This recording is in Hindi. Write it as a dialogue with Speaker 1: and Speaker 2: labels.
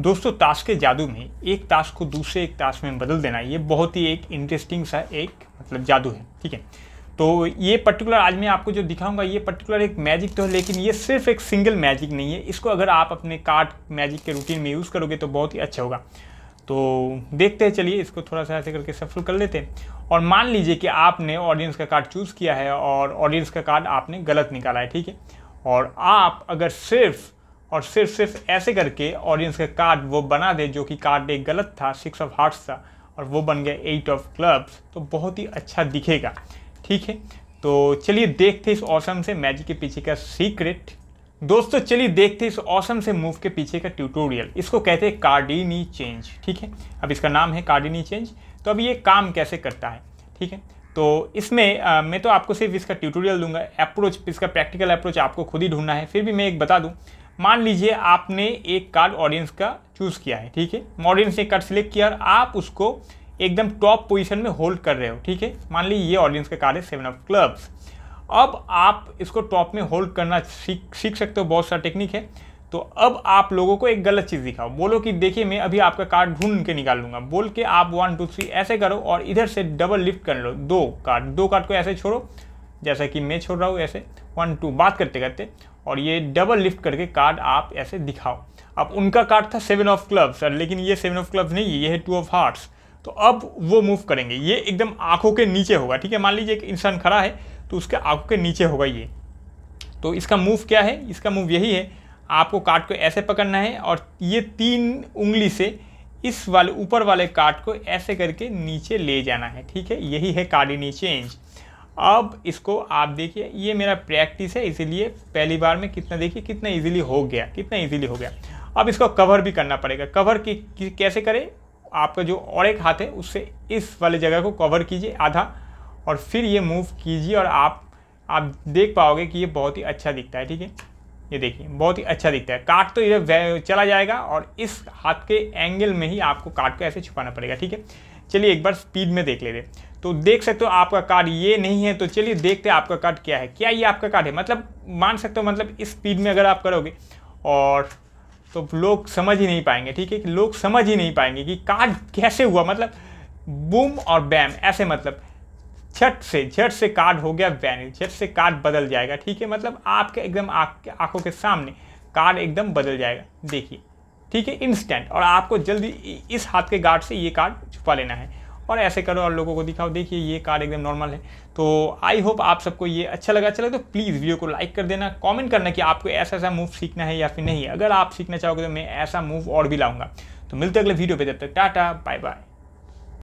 Speaker 1: दोस्तों ताश के जादू में एक ताश को दूसरे एक ताश में बदल देना ये बहुत ही एक इंटरेस्टिंग सा एक मतलब जादू है ठीक है तो ये पर्टिकुलर आज मैं आपको जो दिखाऊंगा ये पर्टिकुलर एक मैजिक तो है लेकिन ये सिर्फ एक सिंगल मैजिक नहीं है इसको अगर आप अपने कार्ड मैजिक के रूटीन में यूज़ करोगे तो बहुत ही अच्छा होगा तो देखते हैं चलिए इसको थोड़ा सा ऐसे करके सफल कर लेते हैं और मान लीजिए कि आपने ऑडियंस का कार्ड चूज़ किया है और ऑडियंस का कार्ड आपने गलत निकाला है ठीक है और आप अगर सिर्फ और सिर्फ सिर्फ ऐसे करके ऑडियंस का कार्ड वो बना दे जो कि कार्ड एक गलत था सिक्स ऑफ हार्ट्स था और वो बन गया एट ऑफ क्लब्स तो बहुत ही अच्छा दिखेगा ठीक है तो चलिए देखते इस ऑसम से मैजिक के पीछे का सीक्रेट दोस्तों चलिए देखते इस ऑसम से मूव के पीछे का ट्यूटोरियल इसको कहते हैं कार्डिनी चेंज ठीक है अब इसका नाम है कार्डिनी चेंज तो अब ये काम कैसे करता है ठीक है तो इसमें आ, मैं तो आपको सिर्फ इसका ट्यूटोरियल दूंगा अप्रोच इसका प्रैक्टिकल अप्रोच आपको खुद ही ढूंढना है फिर भी मैं एक बता दूं मान लीजिए आपने एक कार्ड ऑडियंस का चूज़ किया है ठीक है ऑडियंस ने कार्ड सिलेक्ट किया और आप उसको एकदम टॉप पोजीशन में होल्ड कर रहे हो ठीक है मान लीजिए ये ऑडियंस का कार्ड है सेवन ऑफ क्लब्स अब आप इसको टॉप में होल्ड करना सीख सीख सकते हो बहुत सारा टेक्निक है तो अब आप लोगों को एक गलत चीज़ दिखाओ बोलो कि देखिए मैं अभी आपका कार्ड ढूंढ के निकाल लूँगा बोल के आप वन टू थ्री ऐसे करो और इधर से डबल लिफ्ट कर लो दो कार्ड दो कार्ड को ऐसे छोड़ो जैसा कि मैं छोड़ रहा हूँ ऐसे वन टू बात करते करते और ये डबल लिफ्ट करके कार्ड आप ऐसे दिखाओ अब उनका कार्ड था सेवन ऑफ क्लब्स लेकिन ये सेवन ऑफ क्लब्स नहीं ये है टू ऑफ हार्ट्स तो अब वो मूव करेंगे ये एकदम आंखों के नीचे होगा ठीक है मान लीजिए एक इंसान खड़ा है तो उसके आंखों के नीचे होगा ये तो इसका मूव क्या है इसका मूव यही है आपको कार्ड को ऐसे पकड़ना है और ये तीन उंगली से इस वाले ऊपर वाले कार्ड को ऐसे करके नीचे ले जाना है ठीक है यही है कार्डिनी चेंज अब इसको आप देखिए ये मेरा प्रैक्टिस है इसीलिए पहली बार में कितना देखिए कितना इजीली हो गया कितना इजीली हो गया अब इसको कवर भी करना पड़ेगा कवर की, की कैसे करें आपका जो और एक हाथ है उससे इस वाले जगह को कवर कीजिए आधा और फिर ये मूव कीजिए और आप आप देख पाओगे कि ये बहुत ही अच्छा दिखता है ठीक है ये देखिए बहुत ही अच्छा दिखता है काट तो इधर चला जाएगा और इस हाथ के एंगल में ही आपको काट को ऐसे छुपाना पड़ेगा ठीक है चलिए एक बार स्पीड में देख लेते तो देख सकते हो आपका कार्ड ये नहीं है तो चलिए देखते हैं आपका कार्ड क्या है क्या ये आपका कार्ड है मतलब मान सकते हो मतलब इस स्पीड में अगर आप करोगे और तो लोग समझ ही नहीं पाएंगे ठीक है कि लोग समझ ही नहीं पाएंगे कि कार्ड कैसे हुआ मतलब बूम और बैम ऐसे मतलब झट से झट से कार्ड हो गया बैन झट से कार्ड बदल जाएगा ठीक है मतलब आपके एकदम आंखों के सामने कार्ड एकदम बदल जाएगा देखिए ठीक है इंस्टेंट और आपको जल्दी इस हाथ के गार्ड से ये कार्ड छुपा लेना है और ऐसे करो और लोगों को दिखाओ देखिए ये कार एकदम नॉर्मल है तो आई होप आप सबको ये अच्छा लगा अच्छा लगे तो प्लीज़ वीडियो को लाइक कर देना कमेंट करना कि आपको ऐसा ऐसा मूव सीखना है या फिर नहीं अगर आप सीखना चाहोगे तो मैं ऐसा मूव और भी लाऊंगा तो मिलते अगले वीडियो पर जब तक टाटा बाय बाय